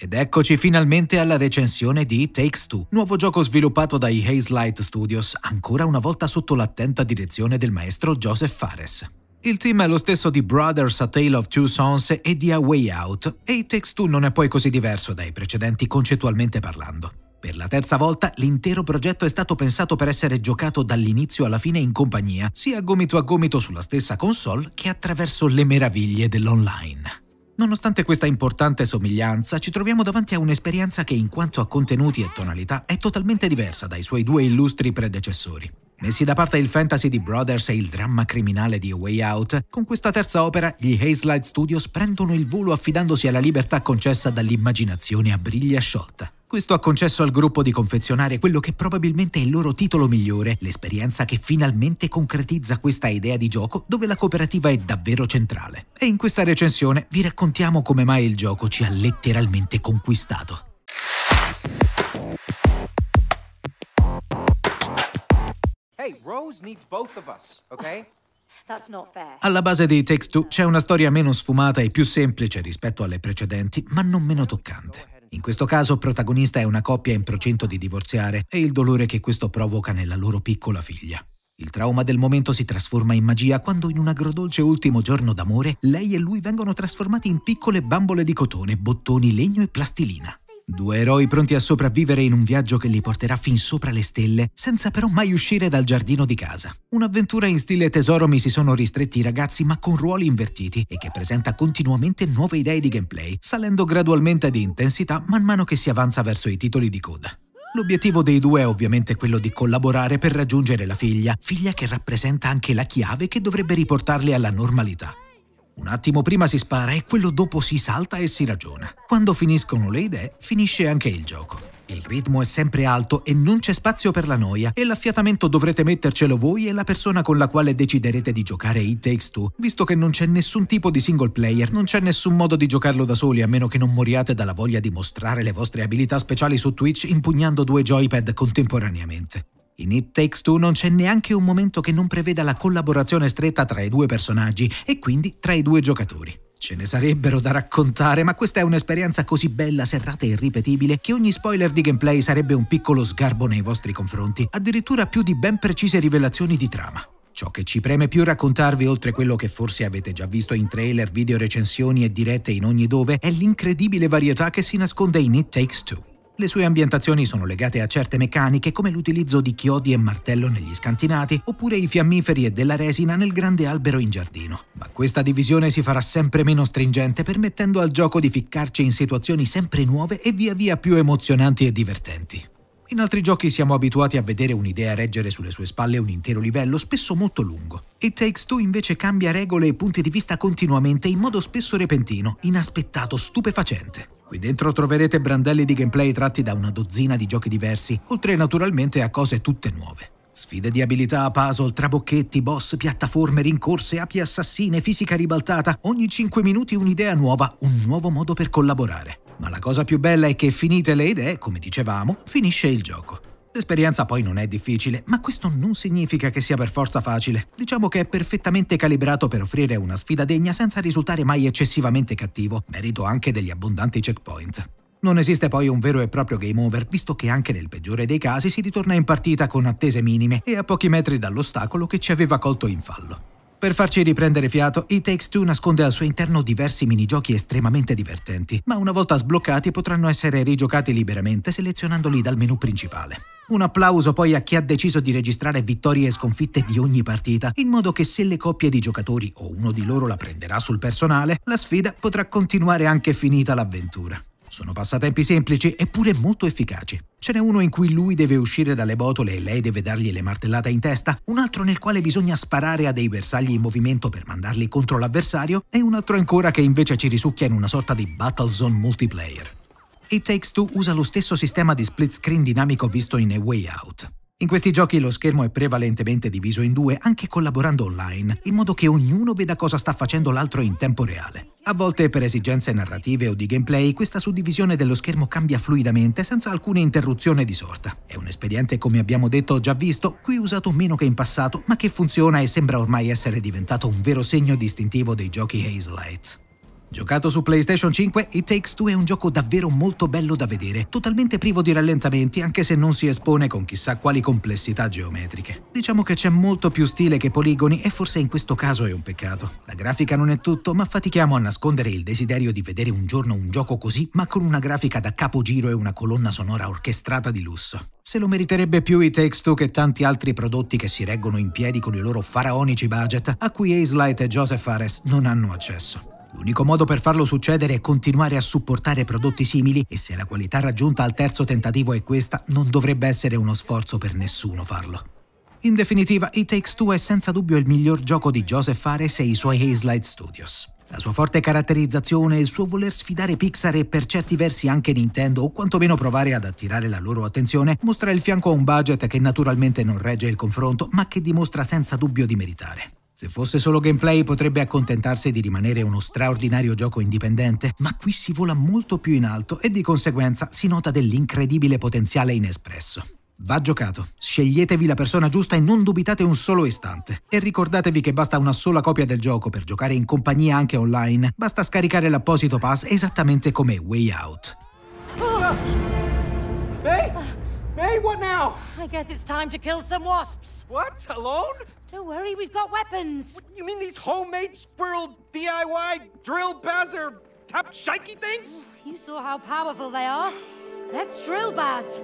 Ed eccoci finalmente alla recensione di Takes Two, nuovo gioco sviluppato dai Haze Light Studios, ancora una volta sotto l'attenta direzione del maestro Joseph Fares. Il team è lo stesso di Brothers A Tale of Two Sons e di A Way Out, e Takes Two non è poi così diverso dai precedenti concettualmente parlando. Per la terza volta l'intero progetto è stato pensato per essere giocato dall'inizio alla fine in compagnia, sia gomito a gomito sulla stessa console che attraverso le meraviglie dell'online. Nonostante questa importante somiglianza, ci troviamo davanti a un'esperienza che in quanto a contenuti e tonalità è totalmente diversa dai suoi due illustri predecessori. Messi da parte il fantasy di Brothers e il dramma criminale di A Way Out, con questa terza opera gli Hazelight Studios prendono il volo affidandosi alla libertà concessa dall'immaginazione a briglia sciolta. Questo ha concesso al gruppo di confezionare quello che probabilmente è il loro titolo migliore, l'esperienza che finalmente concretizza questa idea di gioco dove la cooperativa è davvero centrale. E in questa recensione vi raccontiamo come mai il gioco ci ha letteralmente conquistato. Hey, Rose needs both of us, okay? Alla base di Takes Two c'è una storia meno sfumata e più semplice rispetto alle precedenti, ma non meno toccante. In questo caso protagonista è una coppia in procinto di divorziare e il dolore che questo provoca nella loro piccola figlia. Il trauma del momento si trasforma in magia quando in un agrodolce ultimo giorno d'amore lei e lui vengono trasformati in piccole bambole di cotone, bottoni, legno e plastilina. Due eroi pronti a sopravvivere in un viaggio che li porterà fin sopra le stelle, senza però mai uscire dal giardino di casa. Un'avventura in stile tesoro mi si sono ristretti i ragazzi ma con ruoli invertiti e che presenta continuamente nuove idee di gameplay, salendo gradualmente di intensità man mano che si avanza verso i titoli di coda. L'obiettivo dei due è ovviamente quello di collaborare per raggiungere la figlia, figlia che rappresenta anche la chiave che dovrebbe riportarli alla normalità. Un attimo prima si spara e quello dopo si salta e si ragiona. Quando finiscono le idee, finisce anche il gioco. Il ritmo è sempre alto e non c'è spazio per la noia e l'affiatamento dovrete mettercelo voi e la persona con la quale deciderete di giocare It Takes Two, visto che non c'è nessun tipo di single player, non c'è nessun modo di giocarlo da soli a meno che non moriate dalla voglia di mostrare le vostre abilità speciali su Twitch impugnando due joypad contemporaneamente. In It Takes Two non c'è neanche un momento che non preveda la collaborazione stretta tra i due personaggi e quindi tra i due giocatori. Ce ne sarebbero da raccontare, ma questa è un'esperienza così bella, serrata e irripetibile che ogni spoiler di gameplay sarebbe un piccolo sgarbo nei vostri confronti, addirittura più di ben precise rivelazioni di trama. Ciò che ci preme più raccontarvi, oltre quello che forse avete già visto in trailer, video recensioni e dirette in ogni dove, è l'incredibile varietà che si nasconde in It Takes Two. Le sue ambientazioni sono legate a certe meccaniche come l'utilizzo di chiodi e martello negli scantinati oppure i fiammiferi e della resina nel grande albero in giardino. Ma questa divisione si farà sempre meno stringente permettendo al gioco di ficcarci in situazioni sempre nuove e via via più emozionanti e divertenti. In altri giochi siamo abituati a vedere un'idea reggere sulle sue spalle un intero livello, spesso molto lungo. It Takes Two invece cambia regole e punti di vista continuamente in modo spesso repentino, inaspettato, stupefacente. Qui dentro troverete brandelli di gameplay tratti da una dozzina di giochi diversi, oltre naturalmente a cose tutte nuove. Sfide di abilità, puzzle, trabocchetti, boss, piattaforme, rincorse, api assassine, fisica ribaltata, ogni 5 minuti un'idea nuova, un nuovo modo per collaborare. Ma la cosa più bella è che finite le idee, come dicevamo, finisce il gioco. L'esperienza poi non è difficile, ma questo non significa che sia per forza facile. Diciamo che è perfettamente calibrato per offrire una sfida degna senza risultare mai eccessivamente cattivo, merito anche degli abbondanti checkpoint. Non esiste poi un vero e proprio game over, visto che anche nel peggiore dei casi si ritorna in partita con attese minime e a pochi metri dall'ostacolo che ci aveva colto in fallo. Per farci riprendere fiato, It Takes Two nasconde al suo interno diversi minigiochi estremamente divertenti, ma una volta sbloccati potranno essere rigiocati liberamente selezionandoli dal menu principale. Un applauso poi a chi ha deciso di registrare vittorie e sconfitte di ogni partita, in modo che se le coppie di giocatori o uno di loro la prenderà sul personale, la sfida potrà continuare anche finita l'avventura. Sono passatempi semplici eppure molto efficaci. Ce n'è uno in cui lui deve uscire dalle botole e lei deve dargli le martellate in testa, un altro nel quale bisogna sparare a dei bersagli in movimento per mandarli contro l'avversario e un altro ancora che invece ci risucchia in una sorta di Battlezone multiplayer. It Takes Two usa lo stesso sistema di split screen dinamico visto in A Way Out. In questi giochi lo schermo è prevalentemente diviso in due, anche collaborando online, in modo che ognuno veda cosa sta facendo l'altro in tempo reale. A volte, per esigenze narrative o di gameplay, questa suddivisione dello schermo cambia fluidamente senza alcuna interruzione di sorta. È un espediente, come abbiamo detto, già visto, qui usato meno che in passato, ma che funziona e sembra ormai essere diventato un vero segno distintivo dei giochi Haze Giocato su PlayStation 5, It Takes Two è un gioco davvero molto bello da vedere, totalmente privo di rallentamenti anche se non si espone con chissà quali complessità geometriche. Diciamo che c'è molto più stile che poligoni e forse in questo caso è un peccato. La grafica non è tutto, ma fatichiamo a nascondere il desiderio di vedere un giorno un gioco così, ma con una grafica da capogiro e una colonna sonora orchestrata di lusso. Se lo meriterebbe più i Takes Two che tanti altri prodotti che si reggono in piedi con i loro faraonici budget, a cui Ace Light e Joseph Ares non hanno accesso. L'unico modo per farlo succedere è continuare a supportare prodotti simili e se la qualità raggiunta al terzo tentativo è questa, non dovrebbe essere uno sforzo per nessuno farlo. In definitiva, It Takes Two è senza dubbio il miglior gioco di Joseph Fares e i suoi Hazelight Studios. La sua forte caratterizzazione e il suo voler sfidare Pixar e per certi versi anche Nintendo, o quantomeno provare ad attirare la loro attenzione, mostra il fianco a un budget che naturalmente non regge il confronto, ma che dimostra senza dubbio di meritare. Se fosse solo gameplay potrebbe accontentarsi di rimanere uno straordinario gioco indipendente, ma qui si vola molto più in alto e di conseguenza si nota dell'incredibile potenziale inespresso. Va giocato, sceglietevi la persona giusta e non dubitate un solo istante. E ricordatevi che basta una sola copia del gioco per giocare in compagnia anche online, basta scaricare l'apposito pass esattamente come Way Out. Oh. May? May, what now? I guess it's time to kill some wasps. What? Alone? Don't worry, we've got weapons. What, you mean these homemade squirrel DIY drill baz or tap shaky things? You saw how powerful they are. Let's drill baz.